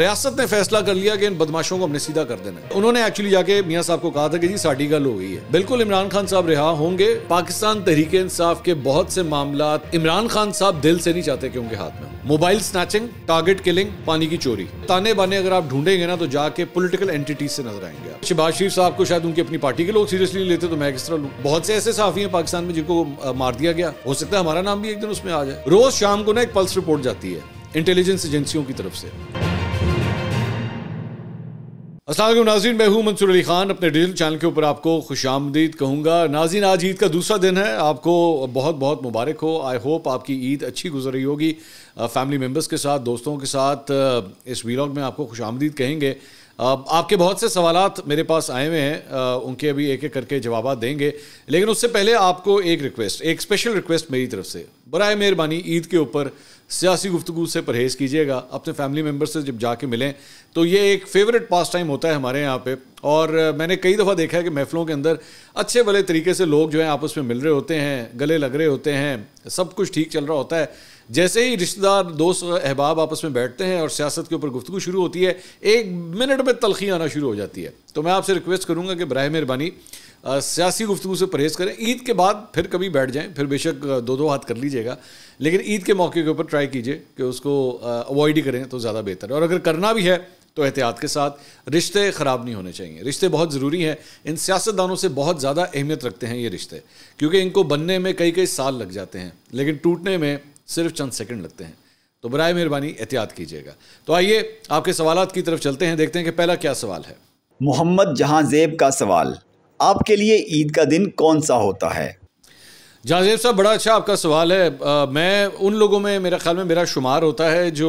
रियासत ने फैसला कर लिया कि इन बदमाशों को हमने सीधा कर देना उन्होंने एक्चुअली जाके मियाँ साहब को कहा था कि जी साड़ी गल हो गई है बिल्कुल इमरान खान साहब रिहा होंगे पाकिस्तान तहरीके इंसाफ के बहुत से मामला इमरान खान साहब दिल से नहीं चाहते कि उनके हाथ में मोबाइल स्नैचिंग टारगेट किलिंग पानी की चोरी ताने बाने अगर आप ढूंढेंगे ना तो जाके पोलिटिकल एंटिटीज से नजर आएंगे शिबाज शरीफ साहब को शायद उनकी अपनी पार्टी के लोग सीरियसली लेते तो मैं किस तरह लूँ बहुत से ऐसे साफी है पाकिस्तान में जिनको मार दिया गया हो सकता है हमारा नाम भी एक दिन उसमें आ जाए रोज शाम को ना एक पल्स रिपोर्ट जाती है इंटेलिजेंस एजेंसियों की तरफ से असल नाजीन मैं हूँ मंसूर अली खान अपने डिजिटल चैनल के ऊपर आपको खुश आमदीद कहूँगा नाजीन आज ईद का दूसरा दिन है आपको बहुत बहुत मुबारक हो आई होप आपकी ईद अच्छी गुजर रही होगी फैमिली मेम्बर्स के साथ दोस्तों के साथ इस वीलॉग में आपको खुश आमदीद कहेंगे आपके बहुत से सवाल मेरे पास आए हुए हैं उनके अभी एक एक करके जवाब देंगे लेकिन उससे पहले आपको एक रिक्वेस्ट एक स्पेशल रिक्वेस्ट मेरी तरफ से बरए मेहरबानी ईद के ऊपर सियासी गुफ्तु से परहेज़ कीजिएगा अपने फैमिली मेम्बर से जब जाके मिलें तो ये एक फेवरेट पास टाइम होता है हमारे यहाँ पे और मैंने कई दफ़ा देखा है कि महफ़लों के अंदर अच्छे भले तरीके से लोग जो हैं आपस में मिल रहे होते हैं गले लग रहे होते हैं सब कुछ ठीक चल रहा होता है जैसे ही रिश्तेदार दोस्त अहबाब आपस में बैठते हैं और सियासत के ऊपर गुफ्तु शुरू होती है एक मिनट में तलखी आना शुरू हो जाती है तो मैं आपसे रिक्वेस्ट करूँगा कि बरह मेहरबानी सियासी गुफ्तु से परहेज़ करें ईद के बाद फिर कभी बैठ जाएँ फिर बेशक दो दो हाथ कर लीजिएगा लेकिन ईद के मौके के ऊपर ट्राई कीजिए कि उसको अवॉइड ही करें तो ज़्यादा बेहतर है और अगर करना भी है तो एहतियात के साथ रिश्ते ख़राब नहीं होने चाहिए रिश्ते बहुत ज़रूरी हैं इन सियासतदानों से बहुत ज़्यादा अहमियत रखते हैं ये रिश्ते क्योंकि इनको बनने में कई कई साल लग जाते हैं लेकिन टूटने में सिर्फ चंद सेकंड लगते हैं तो बरए मेहरबानी एहतियात कीजिएगा तो आइए आपके सवाल की तरफ चलते हैं देखते हैं कि पहला क्या सवाल है मोहम्मद जहां जेब का सवाल आपके लिए ईद का दिन कौन सा होता है जहाजेब साहब बड़ा अच्छा आपका सवाल है आ, मैं उन लोगों में मेरा ख्याल में मेरा शुमार होता है जो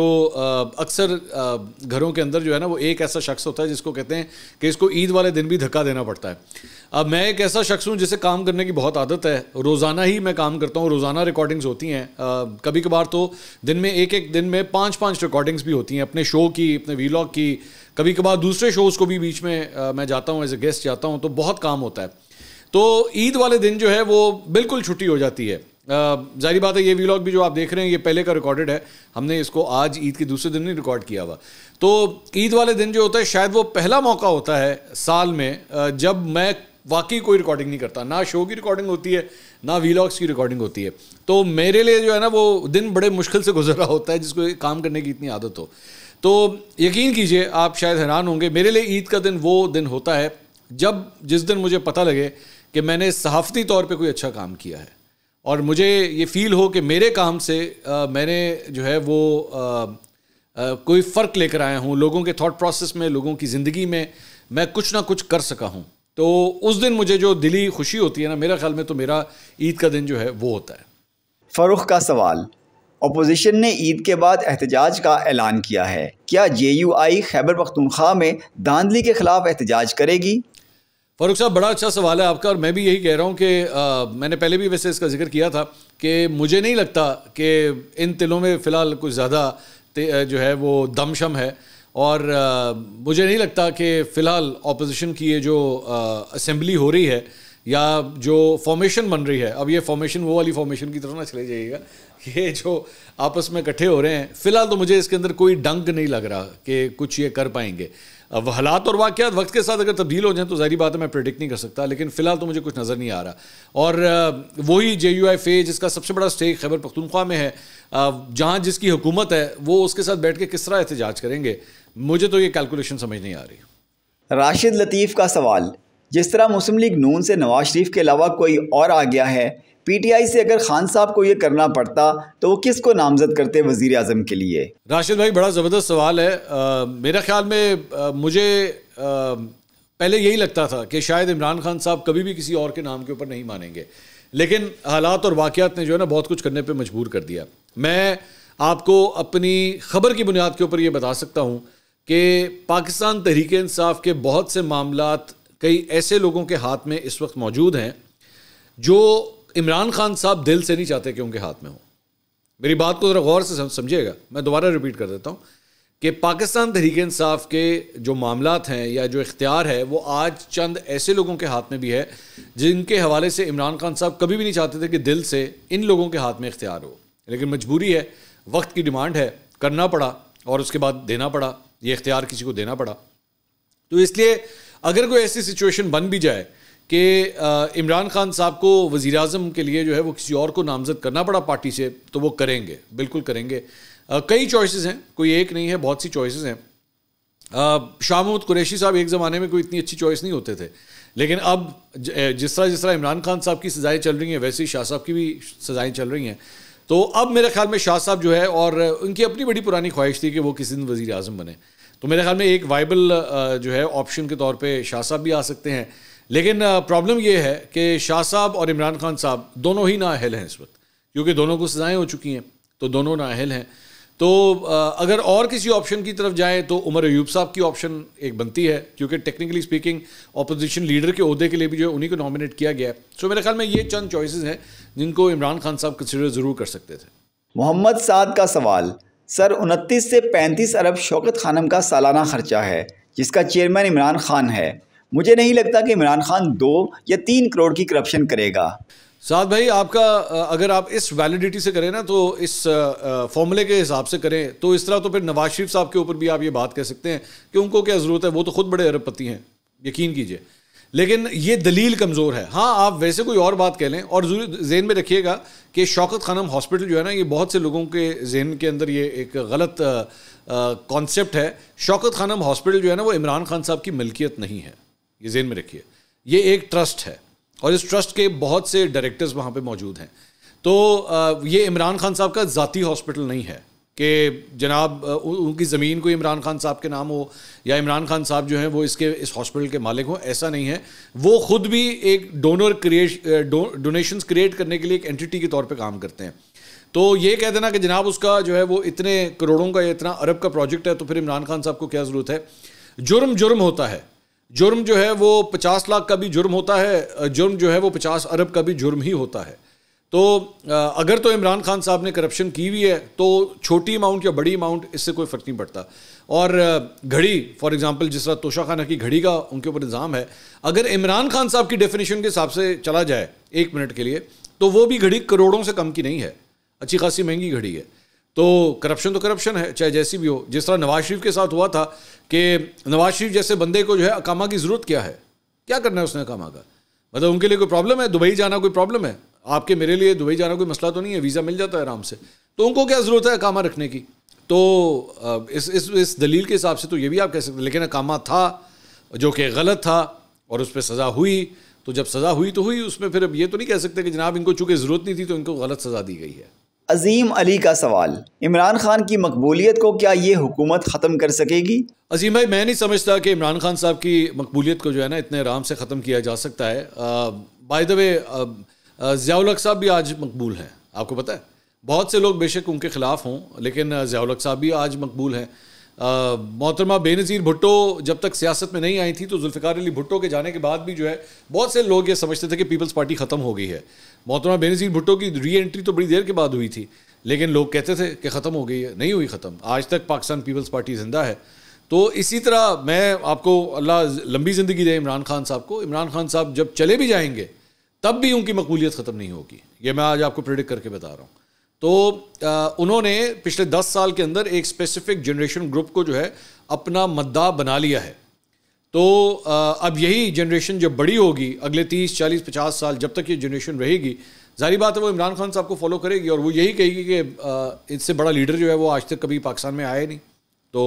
अक्सर घरों के अंदर जो है ना वो एक ऐसा शख्स होता है जिसको कहते हैं कि इसको ईद वाले दिन भी धक्का देना पड़ता है अब मैं एक ऐसा शख्स हूँ जिसे काम करने की बहुत आदत है रोज़ाना ही मैं काम करता हूँ रोज़ाना रिकॉर्डिंग्स होती हैं कभी कभार तो दिन में एक एक दिन में पाँच पाँच रिकॉर्डिंग्स भी होती हैं अपने शो की अपने वीलॉग की कभी कभार दूसरे शोज़ को भी बीच में मैं जाता हूँ एज ए गेस्ट जाता हूँ तो बहुत काम होता है तो ईद वाले दिन जो है वो बिल्कुल छुट्टी हो जाती है जाहिर बात है ये वीलॉग भी जो आप देख रहे हैं ये पहले का रिकॉर्डेड है हमने इसको आज ईद के दूसरे दिन नहीं रिकॉर्ड किया हुआ तो ईद वाले दिन जो होता है शायद वो पहला मौका होता है साल में जब मैं वाकई कोई रिकॉर्डिंग नहीं करता ना शो की रिकॉर्डिंग होती है ना वीलॉग्स की रिकॉर्डिंग होती है तो मेरे लिए जो है ना वो दिन बड़े मुश्किल से गुजर रहा होता है जिसको काम करने की इतनी आदत हो तो यकीन कीजिए आप शायद हैरान होंगे मेरे लिए ईद का दिन वो दिन होता है जब जिस दिन मुझे पता लगे कि मैंने सहाफ़ती तौर पे कोई अच्छा काम किया है और मुझे ये फील हो कि मेरे काम से आ, मैंने जो है वो आ, आ, कोई फ़र्क लेकर आया हूँ लोगों के थॉट प्रोसेस में लोगों की ज़िंदगी में मैं कुछ ना कुछ कर सका हूँ तो उस दिन मुझे जो दिली खुशी होती है ना मेरा ख्याल में तो मेरा ईद का दिन जो है वो होता है फरुख का सवाल अपोजिशन ने ईद के बाद एहतजाज का ऐलान किया है क्या J U I Khyber Pakhtunkhwa में धांधली के खिलाफ एहतजाज करेगी फारूक साहब बड़ा अच्छा सवाल है आपका और मैं भी यही कह रहा हूँ कि मैंने पहले भी वैसे इसका जिक्र किया था कि मुझे नहीं लगता कि इन तिलों में फ़िलहाल कुछ ज़्यादा जो है वो दमशम है और आ, मुझे नहीं लगता कि फ़िलहाल अपोजिशन की ये जो असम्बली हो रही है या जो फॉर्मेशन बन रही है अब ये फॉर्मेशन वो वाली फॉर्मेशन की तरफ ना चले जाइएगा ये जो आपस में इकट्ठे हो रहे हैं फ़िलहाल तो मुझे इसके अंदर कोई डंक नहीं लग रहा कि कुछ ये कर पाएंगे अब हालात और वाक़ वक्त के साथ अगर तब्दील हो जाए तो जहरी बात है मैं प्रिडिक्ट नहीं कर सकता लेकिन फ़िलहाल तो मुझे कुछ नज़र नहीं आ रहा और वही जे यू एफ ए जिसका सबसे बड़ा स्टेक खैबर पख्तनख्वा में है जहाँ जिसकी हुकूमत है वो उसके साथ बैठ के किस तरह एहतजाज करेंगे मुझे तो ये कैलकुलेशन समझ नहीं आ रही राशिद लतीफ़ का सवाल जिस तरह मुस्लिम लीग नून से नवाज शरीफ के अलावा कोई और आ गया है पीटीआई से अगर खान साहब को ये करना पड़ता तो वो किसको नामजद करते वज़ी अजम के लिए राशिद भाई बड़ा ज़बरदस्त सवाल है आ, मेरे ख्याल में आ, मुझे आ, पहले यही लगता था कि शायद इमरान खान साहब कभी भी किसी और के नाम के ऊपर नहीं मानेंगे लेकिन हालात और वाकत ने जो है ना बहुत कुछ करने पर मजबूर कर दिया मैं आपको अपनी खबर की बुनियाद के ऊपर ये बता सकता हूँ कि पाकिस्तान तहरीक इंसाफ के बहुत से मामला कई ऐसे लोगों के हाथ में इस वक्त मौजूद हैं जो इमरान खान साहब दिल से नहीं चाहते कि उनके हाथ में हो मेरी बात को ज़रा गौर से समझिएगा मैं दोबारा रिपीट कर देता हूँ कि पाकिस्तान तहरीक इंसाफ के जो मामला हैं या जो इख्तियार है वो आज चंद ऐसे लोगों के हाथ में भी है जिनके हवाले से इमरान खान साहब कभी भी नहीं चाहते थे कि दिल से इन लोगों के हाथ में इख्तियार हो लेकिन मजबूरी है वक्त की डिमांड है करना पड़ा और उसके बाद देना पड़ा ये इख्तियार किसी को देना पड़ा तो इसलिए अगर कोई ऐसी सिचुएशन बन भी जाए कि इमरान खान साहब को वज़ी अजम के लिए जो है वो किसी और को नामज़द करना पड़ा पार्टी से तो वो करेंगे बिल्कुल करेंगे कई चॉइसेस हैं कोई एक नहीं है बहुत सी चॉइसेस हैं शाह महमूद कुरैशी साहब एक ज़माने में कोई इतनी अच्छी चॉइस नहीं होते थे लेकिन अब जिस तरह जिस तरह इमरान खान साहब की सज़ाएँ चल रही हैं वैसे ही शाह साहब की भी सज़ाएँ चल रही हैं तो अब मेरे ख्याल में शाह साहब जो है और उनकी अपनी बड़ी पुरानी ख्वाहिश थी कि वो किसी दिन वज़ी अजम बने तो मेरे ख्याल में एक वाइबल जो है ऑप्शन के तौर पर शाह साहब भी आ सकते हैं लेकिन प्रॉब्लम यह है कि शाह साहब और इमरान खान साहब दोनों ही नाअहल हैं इस वक्त क्योंकि दोनों को सजाएं हो चुकी हैं तो दोनों नाअहल हैं तो अगर और किसी ऑप्शन की तरफ जाएं तो उमर अयूब साहब की ऑप्शन एक बनती है क्योंकि टेक्निकली स्पीकिंग अपोजिशन लीडर के अहदे के लिए भी जो है उन्हीं को नॉमिनेट किया गया है सो मेरे ख्याल में ये चंद चॉइसेस हैं जिनको इमरान खान साहब कंसिडर ज़रूर कर सकते थे मोहम्मद साद का सवाल सर उनतीस से पैंतीस अरब शौकत खानम का सालाना खर्चा है जिसका चेयरमैन इमरान खान है मुझे नहीं लगता कि इमरान खान दो या तीन करोड़ की करप्शन करेगा साद भाई आपका अगर आप इस वैलिडिटी से करें ना तो इस फॉर्मूले के हिसाब से करें तो इस तरह तो फिर नवाज शरीफ साहब के ऊपर भी आप ये बात कह सकते हैं कि उनको क्या ज़रूरत है वो तो खुद बड़े अरबपति हैं यकीन कीजिए लेकिन ये दलील कमज़ोर है हाँ आप वैसे कोई और बात कह लें और जेन में रखिएगा कि शौकत खानम हॉस्पिटल जो है ना ये बहुत से लोगों के जहन के अंदर ये एक गलत कॉन्सेप्ट है शौकत खानम हॉस्पिटल जो है ना वो इमरान खान साहब की मिल्कियत नहीं है ये जेन में रखिए ये एक ट्रस्ट है और इस ट्रस्ट के बहुत से डायरेक्टर्स वहाँ पर मौजूद हैं तो ये इमरान खान साहब का ज़ाती हॉस्पिटल नहीं है कि जनाब उनकी ज़मीन को इमरान खान साहब के नाम हो या इमरान खान साहब जो हैं वो इसके इस हॉस्पिटल के मालिक हों ऐसा नहीं है वो ख़ुद भी एक डोनर क्रिएट डोनेशंस क्रिएट करने के लिए एक एंटिटी के तौर पे काम करते हैं तो ये कह देना कि जनाब उसका जो है वो इतने करोड़ों का या इतना अरब का प्रोजेक्ट है तो फिर इमरान खान साहब को क्या ज़रूरत है जुर्म जुर्म होता है जुर्म जो है वो पचास लाख का भी जुर्म होता है जुर्म जो है वो पचास अरब का भी जुर्म ही होता है तो अगर तो इमरान खान साहब ने करप्शन की हुई है तो छोटी अमाउंट या बड़ी अमाउंट इससे कोई फ़र्क नहीं पड़ता और घड़ी फॉर एग्जांपल जिस तरह तोशा खाना की घड़ी का उनके ऊपर इल्ज़ाम है अगर इमरान खान साहब की डेफिनेशन के हिसाब से चला जाए एक मिनट के लिए तो वो भी घड़ी करोड़ों से कम की नहीं है अच्छी खासी महंगी घड़ी है तो करप्शन तो करप्शन है चाहे जैसी भी हो जिस तरह नवाज शरीफ के साथ हुआ था कि नवाज शरीफ जैसे बंदे को जो है अकामा की ज़रूरत क्या है क्या करना है उसने अकामा का मतलब उनके लिए कोई प्रॉब्लम है दुबई जाना कोई प्रॉब्लम है आपके मेरे लिए दुबई जाना कोई मसला तो नहीं है वीज़ा मिल जाता है आराम से तो उनको क्या ज़रूरत है अकामा रखने की तो इस इस इस दलील के हिसाब से तो ये भी आप कह सकते लेकिन अकामा था जो कि गलत था और उस पर सज़ा हुई तो जब सज़ा हुई तो हुई उसमें फिर अब ये तो नहीं कह सकते कि जनाब इनको चूँकि ज़रूरत नहीं थी तो इनको गलत सज़ा दी गई है अजीम अली का सवाल इमरान खान की मकबूलियत को क्या ये हुकूमत ख़त्म कर सकेगी अजीम भाई मैं नहीं समझता कि इमरान खान साहब की मकबूलियत को जो है ना इतने आराम से ख़त्म किया जा सकता है बाय द वे साहब भी आज मकबूल हैं आपको पता है बहुत से लोग बेशक उनके ख़िलाफ़ हों लेकिन ज़ियालक साहब भी आज मकबूल हैं मोहतरमा बेनज़ीर भुट्टो जब तक सियासत में नहीं आई थी तो जुल्फ़िकार अली भुट्टो के जाने के बाद भी जो है बहुत से लोग ये समझते थे कि पीपल्स पार्टी ख़त्म हो गई है मोहतरमा बेनज़ीर भुट्टो की री एंट्री तो बड़ी देर के बाद हुई थी लेकिन लोग कहते थे कि ख़त्म हो गई है नहीं हुई ख़त्म आज तक पाकिस्तान पीपल्स पार्टी ज़िंदा है तो इसी तरह मैं आपको अल्लाह लंबी ज़िंदगी दे इमरान खान साहब को इमरान खान साहब जब चले भी जाएंगे तब भी उनकी मकबूलियत ख़त्म नहीं होगी ये मैं आज आपको प्रिडिक्ट करके बता रहा हूँ तो उन्होंने पिछले दस साल के अंदर एक स्पेसिफिक जनरेशन ग्रुप को जो है अपना मद्दा बना लिया है तो अब यही जनरेशन जब बड़ी होगी अगले तीस चालीस पचास साल जब तक ये जनरेशन रहेगी जारी बात है वो इमरान खान साहब को फॉलो करेगी और वो यही कहेगी कि इससे बड़ा लीडर जो है वो आज तक कभी पाकिस्तान में आया नहीं तो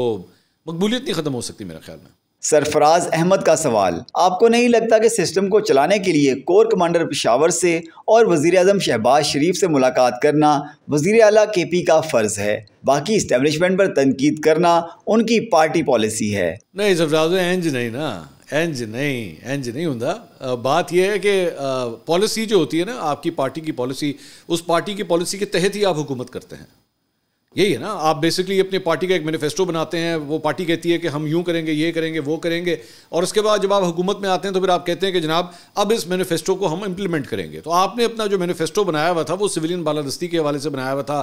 मकबूलियत नहीं ख़त्म हो सकती मेरा ख्याल में सरफराज अहमद का सवाल आपको नहीं लगता कि सिस्टम को चलाने के लिए कोर कमांडर पिशावर से और वज़ी अजम शहबाज शरीफ से मुलाकात करना वज़ी अला के पी का फ़र्ज़ है बाकी इस्टेबलिशमेंट पर तनकीद करना उनकी पार्टी पॉलिसी है नहीं सरफराज एंज नहीं ना एंज नहीं एंज नहीं हों बात यह है कि पॉलिसी जो होती है ना आपकी पार्टी की पॉलिसी उस पार्टी की पॉलिसी के तहत ही आप हुकूमत करते हैं यही है ना आप बेसिकली अपने पार्टी का एक मैनिफेस्टो बनाते हैं वो पार्टी कहती है कि हम यूं करेंगे ये करेंगे वो करेंगे और उसके बाद जब आप हुकूमत में आते हैं तो फिर आप कहते हैं कि जनाब अब इस मैनिफेस्टो को हम इम्प्लीमेंट करेंगे तो आपने अपना जो मैनिफेस्टो बनाया हुआ था वो सिविलियन बालादस्ती के हवाले से बनाया हुआ था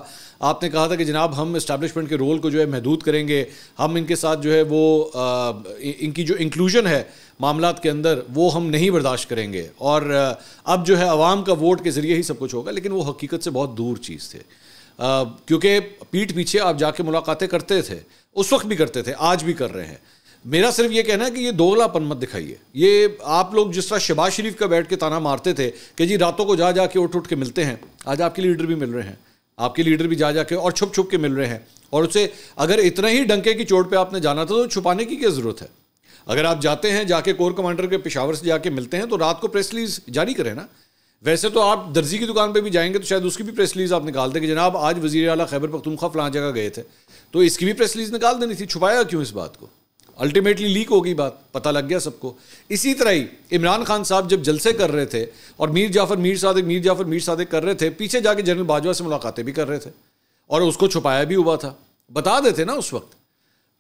आपने कहा था कि जनाब हम इस्टेबलिशमेंट के रोल को जो है महदूद करेंगे हम इनके साथ जो है वो आ, इनकी जो इंक्लूजन है मामला के अंदर वो हम नहीं बर्दाश्त करेंगे और अब जो है आवाम का वोट के ज़रिए ही सब कुछ होगा लेकिन वो हकीकत से बहुत दूर चीज़ थी क्योंकि पीठ पीछे आप जाके मुलाकातें करते थे उस वक्त भी करते थे आज भी कर रहे हैं मेरा सिर्फ ये कहना है कि ये दोगलापन मत दिखाइए ये आप लोग जिस तरह शबाज शरीफ का बैठ के ताना मारते थे कि जी रातों को जा जा के उठ उठ के मिलते हैं आज आपके लीडर भी मिल रहे हैं आपके लीडर भी जा जा के और छुप छुप के मिल रहे हैं और उसे अगर इतना ही डंके की चोट पे आपने जाना था तो छुपाने की क्या ज़रूरत है अगर आप जाते हैं जाके कोर कमांडर के पेशावर से जाके मिलते हैं तो रात को प्रेस रिलीज जारी करें ना वैसे तो आप दर्जी की दुकान पर भी जाएंगे तो शायद उसकी भी प्रेस रिलीज आप निकालते कि जनाब आज वजीर अला खैबर पखतुमखा फलां जगह गए थे तो इसकी भी प्रेस रिलीज निकाल देनी थी छुपाया क्यों इस बात को अल्टीमेटली लीक हो गई बात पता लग गया सबको इसी तरह ही इमरान खान साहब जब जलसे कर रहे थे और मीर जाफर मीर सादिक मीर जाफर मीर सादिक कर रहे थे पीछे जाके जनरल बाजवा से मुलाकातें भी कर रहे थे और उसको छुपाया भी हुआ था बता देते ना उस वक्त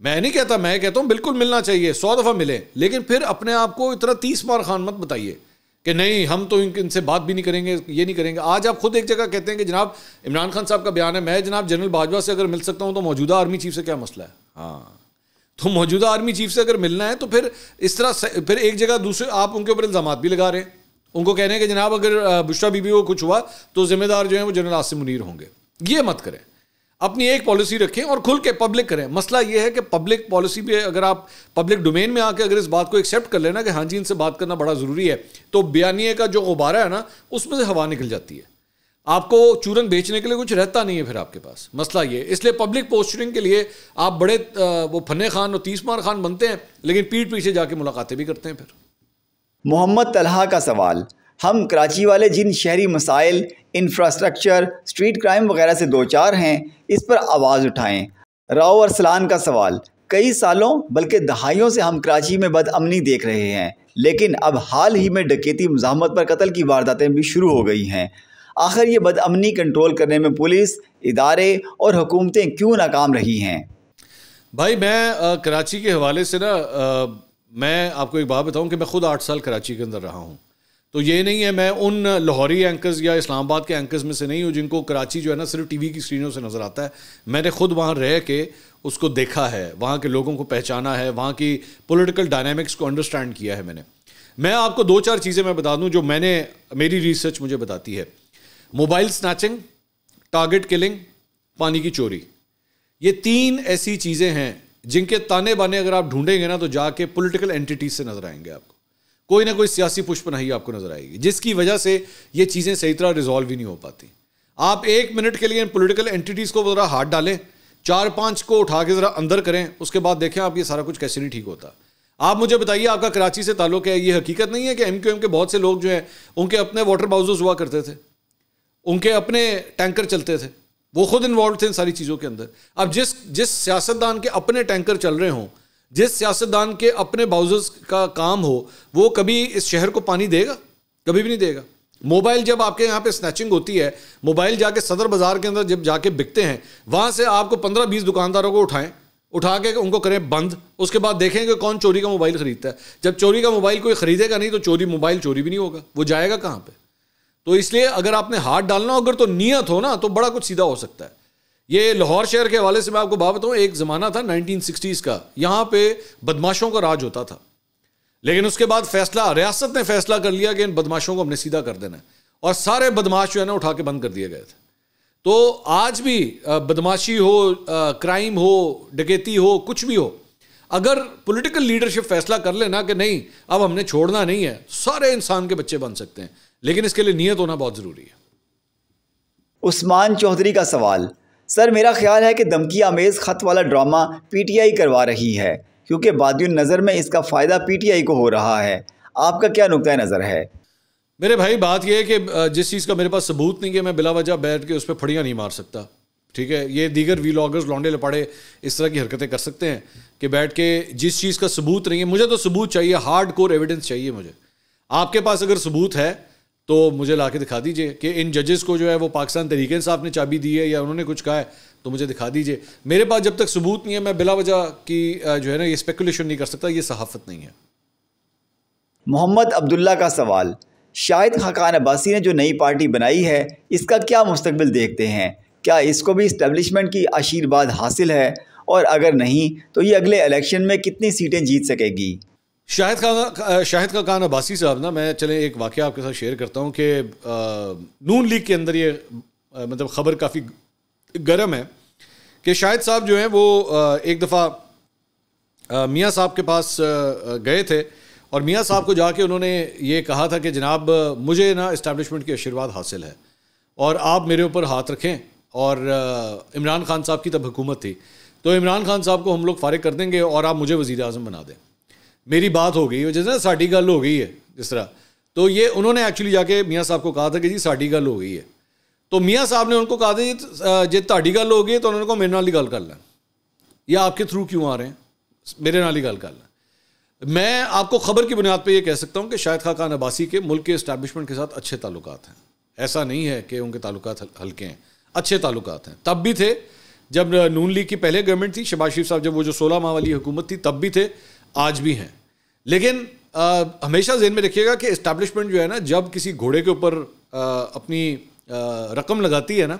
मैं नहीं कहता मैं कहता हूँ बिल्कुल मिलना चाहिए सौ दफ़ा मिले लेकिन फिर अपने आप को इतना तीस मार खान मत बताइए कि नहीं हम तो इनसे बात भी नहीं करेंगे ये नहीं करेंगे आज आप खुद एक जगह कहते हैं कि जनाब इमरान खान साहब का बयान है मैं जनाब जनरल बाजवा से अगर मिल सकता हूँ तो मौजूदा आर्मी चीफ से क्या मसला है हाँ तो मौजूदा आर्मी चीफ से अगर मिलना है तो फिर इस तरह फिर एक जगह दूसरे आप उनके ऊपर इल्ज़ाम भी लगा रहे हैं उनको कह रहे हैं कि जनाब अगर बुशरा बीबी को कुछ हुआ तो जिम्मेदार जो है वो जनरल आसिम मुनीर होंगे ये मत करें अपनी एक पॉलिसी रखें और खुल के पब्लिक करें मसला ये है कि पब्लिक पॉलिसी भी अगर आप पब्लिक डोमेन में आके अगर इस बात को एक्सेप्ट कर लेना कि हाँ जी इनसे बात करना बड़ा ज़रूरी है तो बयानिए का जो गुब्बारा है ना उसमें से हवा निकल जाती है आपको चूरन बेचने के लिए कुछ रहता नहीं है फिर आपके पास मसला ये इसलिए पब्लिक पोस्टरिंग के लिए आप बड़े वो फने खान और तीसमार खान बनते हैं लेकिन पीठ पीछे जाके मुलाकातें भी करते हैं फिर मोहम्मद तलहा का सवाल हम कराची वाले जिन शहरी मसाइल इंफ्रास्ट्रक्चर स्ट्रीट क्राइम वगैरह से दो चार हैं इस पर आवाज़ उठाएं राव अरसलान का सवाल कई सालों बल्कि दहाइयों से हम कराची में बदअमनी देख रहे हैं लेकिन अब हाल ही में डकैती मजामत पर कत्ल की वारदातें भी शुरू हो गई हैं आखिर ये बदअमनी कंट्रोल करने में पुलिस इदारे और हुकूमतें क्यों नाकाम रही हैं भाई मैं आ, कराची के हवाले से ना मैं आपको एक बात बताऊं कि मैं खुद आठ साल कराची के अंदर रहा हूँ तो ये नहीं है मैं उन लाहौरी एंकर्स या इस्लामाबाद के एंकर्स में से नहीं हूँ जिनको कराची जो है ना सिर्फ टीवी की स्क्रीनों से नज़र आता है मैंने खुद वहाँ रह के उसको देखा है वहाँ के लोगों को पहचाना है वहाँ की पॉलिटिकल डायनामिक्स को अंडरस्टैंड किया है मैंने मैं आपको दो चार चीज़ें मैं बता दूँ जो मैंने मेरी रिसर्च मुझे बताती है मोबाइल स्नैचिंग टारगेट किलिंग पानी की चोरी ये तीन ऐसी चीज़ें हैं जिनके ताने बाने अगर आप ढूंढेंगे ना तो जाके पॉलिटिकल एंटिटीज से नजर आएंगे आपको कोई ना कोई सियासी पुष्प नहीं आपको नजर आएगी जिसकी वजह से ये चीज़ें सही तरह रिजॉल्व ही नहीं हो पाती आप एक मिनट के लिए इन पोलिटिकल एंटिटीज़ को ज़रा हाथ डालें चार पाँच को उठा के ज़रा अंदर करें उसके बाद देखें आप ये सारा कुछ कैसे नहीं ठीक होता आप मुझे बताइए आपका कराची से ताल्लुक है ये हकीकत नहीं है कि एम क्यू एम के बहुत से लोग जो हैं उनके अपने वाटर बाउजेज हुआ करते थे उनके अपने टैंकर चलते थे वो खुद इन्वॉल्व थे इन सारी चीज़ों के अंदर अब जिस जिस सियासतदान के अपने टैंकर चल रहे हों जिस सियासतदान के अपने बाउजर्स का काम हो वो कभी इस शहर को पानी देगा कभी भी नहीं देगा मोबाइल जब आपके यहाँ पे स्नैचिंग होती है मोबाइल जाके सदर बाज़ार के अंदर जब जाके बिकते हैं वहाँ से आपको पंद्रह बीस दुकानदारों को उठाएं उठा के उनको करें बंद उसके बाद देखें कि कौन चोरी का मोबाइल ख़रीदता है जब चोरी का मोबाइल कोई ख़रीदेगा नहीं तो चोरी मोबाइल चोरी भी नहीं होगा वो जाएगा कहाँ पर तो इसलिए अगर आपने हाथ डालना हो अगर तो नीयत हो ना तो बड़ा कुछ सीधा हो सकता है ये लाहौर शहर के हवाले से मैं आपको बात बताऊं एक ज़माना था 1960s का यहाँ पे बदमाशों का राज होता था लेकिन उसके बाद फैसला रियासत ने फैसला कर लिया कि इन बदमाशों को हमने सीधा कर देना है और सारे बदमाश जो है ना उठा के बंद कर दिए गए थे तो आज भी बदमाशी हो क्राइम हो डकैती हो कुछ भी हो अगर पॉलिटिकल लीडरशिप फैसला कर लेना कि नहीं अब हमने छोड़ना नहीं है सारे इंसान के बच्चे बन सकते हैं लेकिन इसके लिए नीयत होना बहुत ज़रूरी है उस्मान चौधरी का सवाल सर मेरा ख्याल है कि धमकी आमेज़ ख़त वाला ड्रामा पीटीआई करवा रही है क्योंकि बाद नज़र में इसका फ़ायदा पीटीआई को हो रहा है आपका क्या नुकतः नज़र है मेरे भाई बात यह है कि जिस चीज़ का मेरे पास सबूत नहीं है मैं बिला वजह बैठ के उस पर फड़ियाँ नहीं मार सकता ठीक है ये दीगर लॉगर्स लौंडे लपाड़े इस तरह की हरकतें कर सकते हैं कि बैठ के जिस चीज़ का सबूत नहीं है मुझे तो सबूत चाहिए हार्ड कोर एविडेंस चाहिए मुझे आपके पास अगर सबूत है तो मुझे ला के दिखा दीजिए कि इन जजेस को जो है वो पाकिस्तान तरीके साहब ने चाबी दी है या उन्होंने कुछ कहा है तो मुझे दिखा दीजिए मेरे पास जब तक सबूत नहीं है मैं बिला वजह की जो है ना ये स्पेकुलेशन नहीं कर सकता ये सहाफत नहीं है मोहम्मद अब्दुल्ला का सवाल शाहिद खाकान अब्बासी ने जो नई पार्टी बनाई है इसका क्या मुस्तबिल देखते हैं क्या इसको भी इस्टबलिशमेंट की आशीर्वाद हासिल है और अगर नहीं तो ये अगले इलेक्शन में कितनी सीटें जीत सकेगी शाहिद खान शाहिद का खान अब्बासी साहब ना मैं चले एक वाक्य आपके साथ शेयर करता हूँ कि नून लीग के अंदर ये आ, मतलब ख़बर काफ़ी गर्म है कि शाहिद साहब जो हैं वो आ, एक दफ़ा मियाँ साहब के पास गए थे और मियाँ साहब को जाके उन्होंने ये कहा था कि जनाब मुझे ना इस्टेबलिशमेंट के आशीर्वाद हासिल है और आप मेरे ऊपर हाथ रखें और इमरान खान साहब की तब हुकूमत थी तो इमरान खान साहब को हम लोग फारिग कर देंगे और आप मुझे वज़ी अजम बना दें मेरी बात हो गई वो जैसे ना साड़ी गल हो गई है जिस तरह तो ये उन्होंने एक्चुअली जाके मियाँ साहब को कहा था कि जी साड़ी गल हो गई है तो मियाँ साहब ने उनको कहा था जी जे ताड़ी गल हो गई तो उन्होंने कहा मेरे नाल ही गल कर लें या आपके थ्रू क्यों आ रहे हैं मेरे नाल ही गल कर लें मैं आपको खबर की बुनियाद पर यह कह सकता हूँ कि शाहिद खाकान अब्बासी के मुल्क के इस्टेबलिशमेंट के साथ अच्छे ताल्लुक हैं ऐसा नहीं है कि उनके ताल्लुक हल्के हैं अच्छे ताल्लुक हैं तब भी थे जब नून लीग की पहले गवर्नमेंट थी शबाज शरीफ साहब जब वो जो सोलह माह वाली हुकूमत थी तब भी थे आज भी हैं लेकिन आ, हमेशा जहन में रखिएगा कि इस्टेब्लिशमेंट जो है ना जब किसी घोड़े के ऊपर अपनी आ, रकम लगाती है ना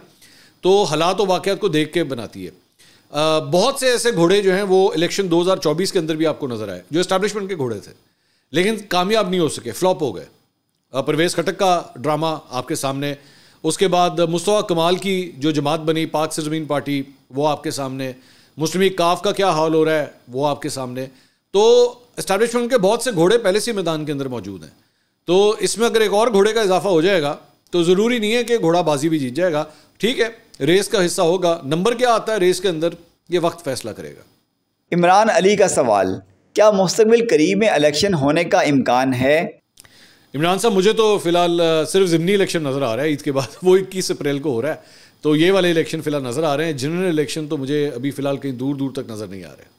तो हालात और वाक़ात को देख के बनाती है आ, बहुत से ऐसे घोड़े जो हैं वो इलेक्शन 2024 के अंदर भी आपको नज़र आए जो इस्टेब्लिशमेंट के घोड़े थे लेकिन कामयाब नहीं हो सके फ्लॉप हो गए परवेज़ खटक का ड्रामा आपके सामने उसके बाद मुस्तवा कमाल की जो जमात बनी पाक सरजमीन पार्टी वो आपके सामने मुस्लिम काफ का क्या हाल हो रहा है वो आपके सामने तो इस्टेब्लिशमेंट के बहुत से घोड़े पहले से मैदान के अंदर मौजूद हैं तो इसमें अगर एक और घोड़े का इजाफा हो जाएगा तो ज़रूरी नहीं है कि घोड़ाबाजी भी जीत जाएगा ठीक है रेस का हिस्सा होगा नंबर क्या आता है रेस के अंदर ये वक्त फैसला करेगा इमरान अली का सवाल क्या मुस्तबिल करीब में इलेक्शन होने का इम्कान है इमरान साहब मुझे तो फ़िलहाल सिर्फ ज़मनी इलेक्शन नज़र आ रहा है ईद के बाद वो इक्कीस अप्रैल को हो रहा है तो ये वाले इलेक्शन फ़िलहाल नज़र आ रहे हैं जनरल इलेक्शन तो मुझे अभी फ़िलहाल कहीं दूर दूर तक नज़र नहीं आ रहे हैं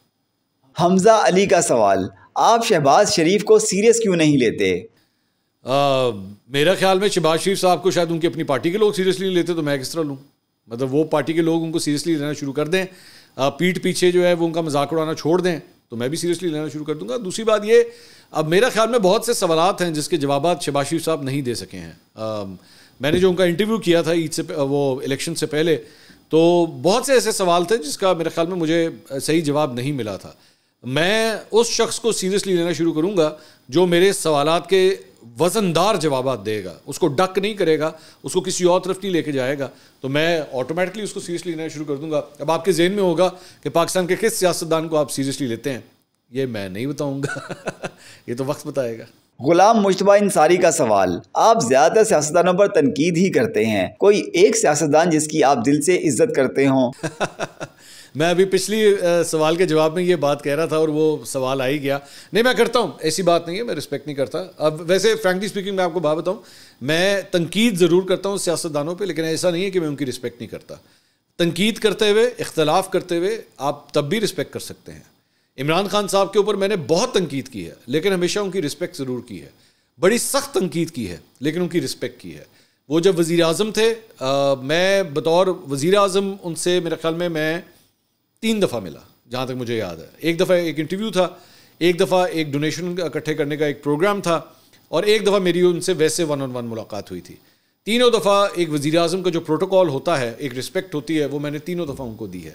हमज़ा अली का सवाल आप शहबाज शरीफ को सीरियस क्यों नहीं लेते आ, मेरा ख्याल में शहबाज शरीफ साहब को शायद उनकी अपनी पार्टी के लोग सीरियसली लेते तो मैं किस तरह लूँ मतलब वो पार्टी के लोग उनको सीरियसली लेना शुरू कर दें पीठ पीछे जो है वो उनका मजाक उड़ाना छोड़ दें तो मैं भी सीरियसली लेना शुरू कर दूंगा दूसरी बात ये अब मेरा ख्याल में बहुत से सवाल हैं जिसके जवाब शहबाज शरीफ साहब नहीं दे सके हैं मैंने जो उनका इंटरव्यू किया था ईद से वो इलेक्शन से पहले तो बहुत से ऐसे सवाल थे जिसका मेरे ख्याल में मुझे सही जवाब नहीं मिला था मैं उस शख्स को सीरियसली लेना शुरू करूंगा जो मेरे सवाल के वजनदार जवाब देगा उसको डक नहीं करेगा उसको किसी और तरफ नहीं लेके जाएगा तो मैं ऑटोमेटिकली उसको सीरियसली लेना शुरू कर दूंगा अब आपके जहन में होगा कि पाकिस्तान के किस सियासतदान को आप सीरियसली लेते हैं ये मैं नहीं बताऊंगा ये तो वक्त बताएगा गुलाम मुशतबा इंसारी का सवाल आप ज्यादा सियासतदानों पर तनकीद ही करते हैं कोई एक सियासतदान जिसकी आप दिल से इज्जत करते हों मैं अभी पिछली सवाल के जवाब में ये बात कह रहा था और वो सवाल आ ही गया नहीं मैं करता हूँ ऐसी बात नहीं है मैं रिस्पेक्ट नहीं करता अब वैसे फ्रैंकली स्पीकिंग मैं आपको बात बताऊँ मैं तनकीद ज़रूर करता हूँ सियासतदानों पर लेकिन ऐसा नहीं है कि मैं उनकी रिस्पेक्ट नहीं करता तनकीद करते हुए इख्तलाफ करते हुए आप तब भी रिस्पेक्ट कर सकते हैं इमरान खान साहब के ऊपर मैंने बहुत तनकीद की है लेकिन हमेशा उनकी रिस्पेक्ट ज़रूर की है बड़ी सख्त तनकीद की है लेकिन उनकी रिस्पेक्ट की है वो जब वज़ी अजम थे आ, मैं बतौर वज़ी अजम उनसे मेरे ख्याल में मैं तीन दफ़ा मिला जहाँ तक मुझे याद है एक दफ़ा एक इंटरव्यू था एक दफ़ा एक डोनेशन इकट्ठे करने का एक प्रोग्राम था और एक दफ़ा मेरी उनसे वैसे वन ऑन वन मुलाकात हुई थी तीनों दफ़ा एक वज़ी अजम का जो प्रोटोकॉल होता है एक रिस्पेक्ट होती है वो मैंने तीनों दफ़ा उनको दी है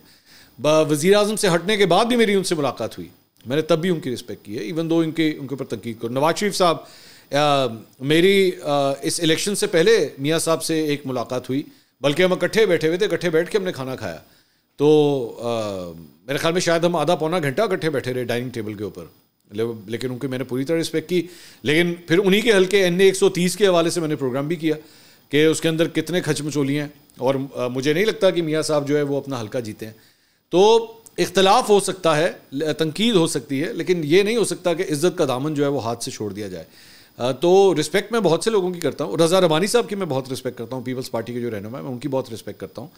वज़ी अजम से हटने के बाद भी मेरी उनसे मुलाकात हुई मैंने तब भी उनकी रिस्पेक्ट की है इवन दो इनके उनके ऊपर तनकीद करो नवाज शरीफ साहब मेरी आ, इस इलेक्शन से पहले मियाँ साहब से एक मुलाकात हुई बल्कि हम इकट्ठे बैठे हुए थे इकट्ठे बैठ के हमने खाना खाया तो आ, मेरे ख्याल में शायद हम आधा पौना घंटा इकट्ठे बैठे रहे डाइनिंग टेबल के ऊपर ले, लेकिन उनकी मैंने पूरी तरह रिस्पेक्ट की लेकिन फिर उन्हीं के हल्के एन ए एक के हवाले से मैंने प्रोग्राम भी किया कि उसके अंदर कितने मचोली हैं और आ, मुझे नहीं लगता कि मियाँ साहब जो है वो अपना हल्का जीते हैं तो इख्तलाफ हो सकता है तनकीद हो सकती है लेकिन ये नहीं हो सकता कि इज़्ज़त का दामन जो है वो हाथ से छोड़ दिया जाए तो रिस्पेक्ट मैं बहुत से लोगों की करता हूँ रज़ा रबानी साहब की मैं बहुत रिस्पेक्ट करता हूँ पीपल्स पार्टी के जो रहनुमा मैं उनकी बहुत रिस्पेक्ट करता हूँ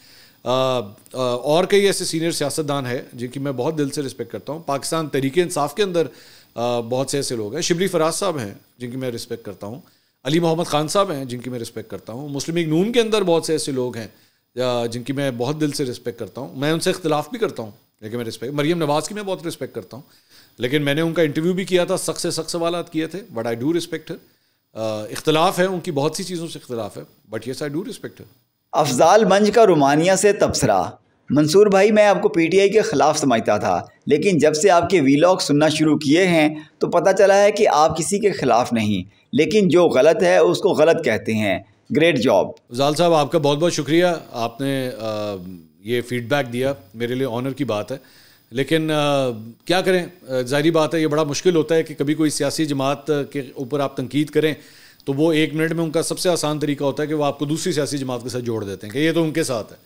और कई ऐसे सीनियर सियासतदान हैं जिनकी मैं बहुत दिल से रिस्पेक्ट करता हूँ पाकिस्तान तरीके इंसाफ के अंदर बहुत से ऐसे लोग हैं शिबली फराज साहब हैं जिनकी मैं रिस्पेक्ट करता हूँ अली मोहम्मद खान साहब हैं जिनकी मैं रिस्पेक्ट करता हूँ मुस्लिम लीग नून के अंदर बहुत से ऐसे लोग हैं जिनकी मैं बहुत दिल से रिस्पेक्ट करता हूँ मैं उनसे इख्तलाफ भी करता हूँ लेकिन मैं रिस्पेक्ट मरीम नवाज़ की मैं बहुत रिस्पेक्ट करता हूँ लेकिन मैंने उनका इंटरव्यू भी किया था सख्त से सख्त सवाल किए थे बट आई डू रिस्पेक्ट इख्तलाफ है उनकी बहुत सी चीज़ों से इख्तलाफ है but yes I do respect है अफजाल मंज का रोमानिया से तबसरा मंसूर भाई मैं आपको पीटीआई के ख़िलाफ़ समझता था लेकिन जब से आपके वीलॉग सुनना शुरू किए हैं तो पता चला है कि आप किसी के ख़िलाफ़ नहीं लेकिन जो गलत है उसको गलत कहते हैं ग्रेट जॉब अफजाल साहब आपका बहुत बहुत शुक्रिया आपने आ, ये फीडबैक दिया मेरे लिए ऑनर की बात है लेकिन आ, क्या करें जाहरी बात है ये बड़ा मुश्किल होता है कि कभी कोई सियासी जमात के ऊपर आप तनकीद करें तो वो एक मिनट में उनका सबसे आसान तरीका होता है कि वो आपको दूसरी सियासी जमात के साथ जोड़ देते हैं कि ये तो उनके साथ है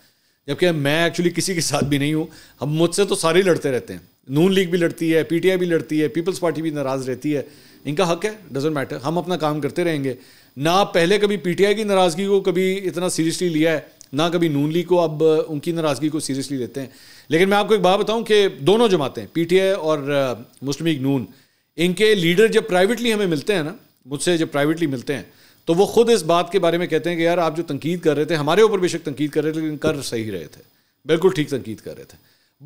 जबकि मैं एक्चुअली किसी के साथ भी नहीं हूँ हम मुझसे तो सारे लड़ते रहते हैं नून लीग भी लड़ती है पी भी लड़ती है पीपल्स पार्टी भी नाराज़ रहती है इनका हक है डजेंट मैटर हम अपना काम करते रहेंगे ना पहले कभी पी की नाराज़गी को कभी इतना सीरियसली लिया है ना कभी नून लीग को अब उनकी नाराज़गी को सीरियसली लेते हैं लेकिन मैं आपको एक बात बताऊं कि दोनों जमातें पीटीआई और मुस्लिम लीग नून इनके लीडर जब प्राइवेटली हमें मिलते हैं ना मुझसे जब प्राइवेटली मिलते हैं तो वो खुद इस बात के बारे में कहते हैं कि यार आप जो तनकीद कर रहे थे हमारे ऊपर बेशक तनकीद कर रहे थे लेकिन कर सही रहे थे बिल्कुल ठीक तनकीद कर रहे थे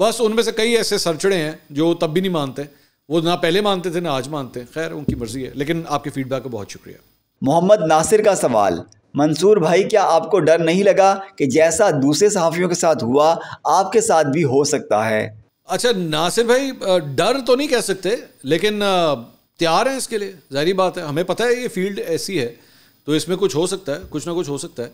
बस उनमें से कई ऐसे सरचड़े हैं जो तब भी नहीं मानते वो ना पहले मानते थे ना आज मानते हैं खैर उनकी मर्ज़ी है लेकिन आपके फीडबैक का बहुत शुक्रिया मोहम्मद नासिर का सवाल मंसूर भाई क्या आपको डर नहीं लगा कि जैसा दूसरे सहाफ़ियों के साथ हुआ आपके साथ भी हो सकता है अच्छा नासिर भाई डर तो नहीं कह सकते लेकिन तैयार हैं इसके लिए जाहरी बात है हमें पता है ये फील्ड ऐसी है तो इसमें कुछ हो सकता है कुछ ना कुछ हो सकता है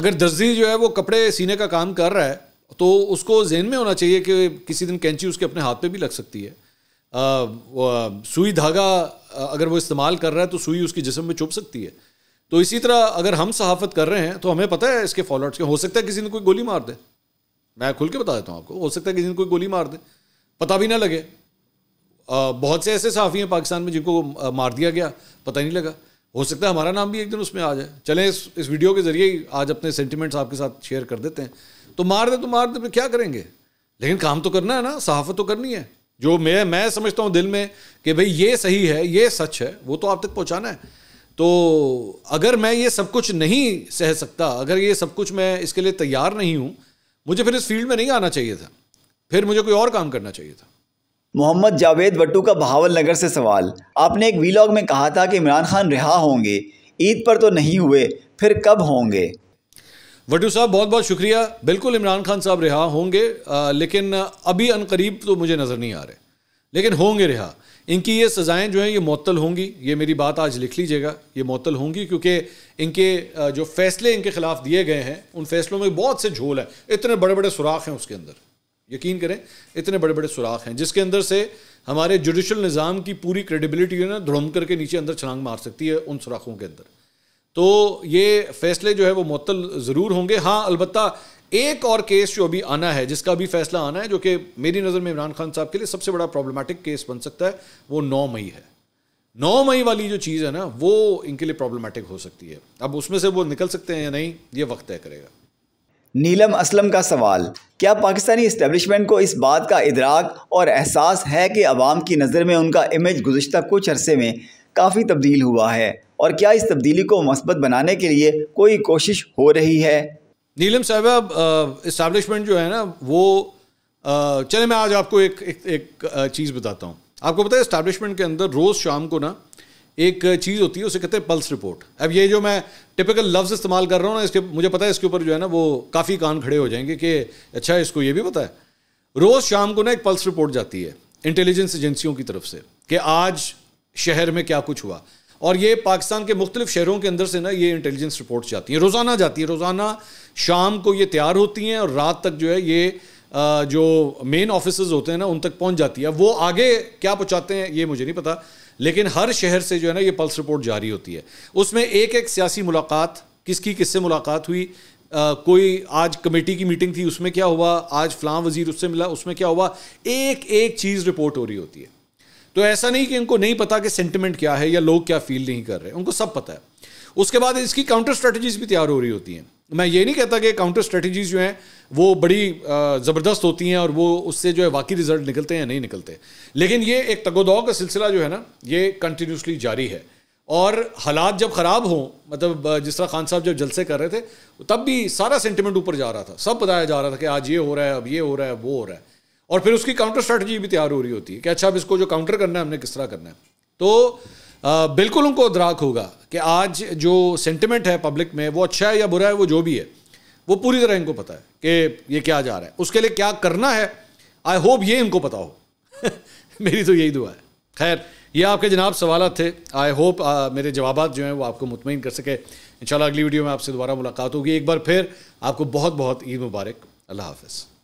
अगर दर्जी जो है वो कपड़े सीने का काम कर रहा है तो उसको जहन में होना चाहिए कि किसी दिन कैंची उसके अपने हाथ पे भी लग सकती है आ, आ, सुई धागा अगर वो इस्तेमाल कर रहा है तो सुई उसके जिसम में चुप सकती है तो इसी तरह अगर हम सहाफत कर रहे हैं तो हमें पता है इसके फॉलोअर्स के हो सकता है किसी ने कोई गोली मार दे मैं खुल के बता देता हूँ आपको हो सकता है किसी ने कोई गोली मार दे पता भी ना लगे बहुत से ऐसे सहाफ़ी हैं पाकिस्तान में जिनको मार दिया गया पता नहीं लगा हो सकता है हमारा नाम भी एक दिन उसमें आ जाए चलें इस इस वीडियो के ज़रिए ही आज अपने सेंटिमेंट्स आपके साथ शेयर कर देते हैं तो मार दे तो मार दे क्या करेंगे लेकिन काम तो करना है ना सहाफ़त तो करनी है जो मैं मैं समझता हूँ दिल में कि भाई ये सही है ये सच है वो तो आप तक पहुँचाना है तो अगर मैं ये सब कुछ नहीं सह सकता अगर ये सब कुछ मैं इसके लिए तैयार नहीं हूँ मुझे फिर इस फील्ड में नहीं आना चाहिए था फिर मुझे कोई और काम करना चाहिए था मोहम्मद जावेद भट्टू का बहावल नगर से सवाल आपने एक वीलॉग में कहा था कि इमरान खान रिहा होंगे ईद पर तो नहीं हुए फिर कब होंगे वटू साहब बहुत बहुत शुक्रिया बिल्कुल इमरान खान साहब रिहा होंगे आ, लेकिन अभी अनकरीब तो मुझे नज़र नहीं आ रहे लेकिन होंगे रिहा इनकी ये सज़ाएँ जो हैं ये मअतल होंगी ये मेरी बात आज लिख लीजिएगा ये मअतल होंगी क्योंकि इनके जो फैसले इनके ख़िलाफ़ दिए गए हैं उन फैसलों में बहुत से झोल हैं इतने बड़े बड़े सुराख हैं उसके अंदर यकीन करें इतने बड़े बड़े सुराख हैं जिसके अंदर से हमारे जुडिशल निज़ाम की पूरी क्रेडिबिलिटी है ना धुड़म करके नीचे अंदर छलांग मार सकती है उन सुराखों के अंदर तो ये फैसले जो है वो मअतल ज़रूर होंगे हाँ अलबत् एक और केस जो अभी आना है जिसका अभी फैसला आना है जो कि मेरी नज़र में इमरान खान साहब के लिए सबसे बड़ा प्रॉब्लमेटिक केस बन सकता है वो नौ मई है नौ मई वाली जो चीज़ है ना वो इनके लिए प्रॉब्लमेटिक हो सकती है अब उसमें से वो निकल सकते हैं या नहीं ये वक्त तय करेगा नीलम असलम का सवाल क्या पाकिस्तानी इस्टेबलिशमेंट को इस बात का इदराक और एहसास है कि आवाम की नज़र में उनका इमेज गुज्त कुछ अरसे में काफ़ी तब्दील हुआ है और क्या इस तब्दीली को मस्बत बनाने के लिए कोई कोशिश हो रही है नीलम साहब इस्टबलिशमेंट जो है ना वो चले मैं आज आपको एक एक, एक चीज़ बताता हूँ आपको पता है इस्टबलिशमेंट के अंदर रोज़ शाम को ना एक चीज़ होती है उसे कहते हैं पल्स रिपोर्ट अब ये जो मैं टिपिकल लफ्ज़ इस्तेमाल कर रहा हूँ ना इसके मुझे पता है इसके ऊपर जो है ना वो काफ़ी कान खड़े हो जाएंगे कि अच्छा इसको ये भी पता है रोज़ शाम को ना एक पल्स रिपोर्ट जाती है इंटेलिजेंस एजेंसियों की तरफ से कि आज शहर में क्या कुछ हुआ और ये पाकिस्तान के मुख्तलिफ शहरों के अंदर से ना ये इंटेलिजेंस रिपोर्ट्स जाती हैं रोज़ाना जाती है रोज़ाना शाम को ये तैयार होती हैं और रात तक जो है ये जो मेन ऑफिस होते हैं ना उन तक पहुंच जाती है वो आगे क्या पहुंचाते हैं ये मुझे नहीं पता लेकिन हर शहर से जो है ना ये पल्स रिपोर्ट जारी होती है उसमें एक एक सियासी मुलाकात किसकी किससे मुलाकात हुई आ, कोई आज कमेटी की मीटिंग थी उसमें क्या हुआ आज फलां वजीर उससे मिला उसमें क्या हुआ एक एक चीज़ रिपोर्ट हो रही होती है तो ऐसा नहीं कि उनको नहीं पता कि सेंटिमेंट क्या है या लोग क्या फील नहीं कर रहे उनको सब पता है उसके बाद इसकी काउंटर स्ट्रेटजीज भी तैयार हो रही होती हैं मैं ये नहीं कहता कि काउंटर स्ट्रेटजीज जो हैं वो बड़ी ज़बरदस्त होती हैं और वो उससे जो है वाकई रिजल्ट निकलते हैं या नहीं निकलते लेकिन ये एक तगोदौ का सिलसिला जो है ना ये कंटिन्यूसली जारी है और हालात जब ख़राब हों मतलब जिस तरह खान साहब जब जलसे कर रहे थे तब भी सारा सेंटिमेंट ऊपर जा रहा था सब बताया जा रहा था कि आज ये हो रहा है अब ये हो रहा है वो हो रहा है और फिर उसकी काउंटर स्ट्रेटजी भी तैयार हो रही होती है कि अच्छा अब इसको जो काउंटर करना है हमने किस तरह करना है तो बिल्कुल उनको अदराक होगा कि आज जो सेंटिमेंट है पब्लिक में वो अच्छा है या बुरा है वो जो भी है वो पूरी तरह इनको पता है कि ये क्या जा रहा है उसके लिए क्या करना है आई होप ये इनको पता हो मेरी तो यही दुआ है खैर ये आपके जनाब सवाल थे आई होप मेरे जवाब जो हैं वो आपको मुतमिन कर सके इन अगली वीडियो में आपसे दोबारा मुलाकात होगी एक बार फिर आपको बहुत बहुत ईद मुबारक अल्लाह हाफिज़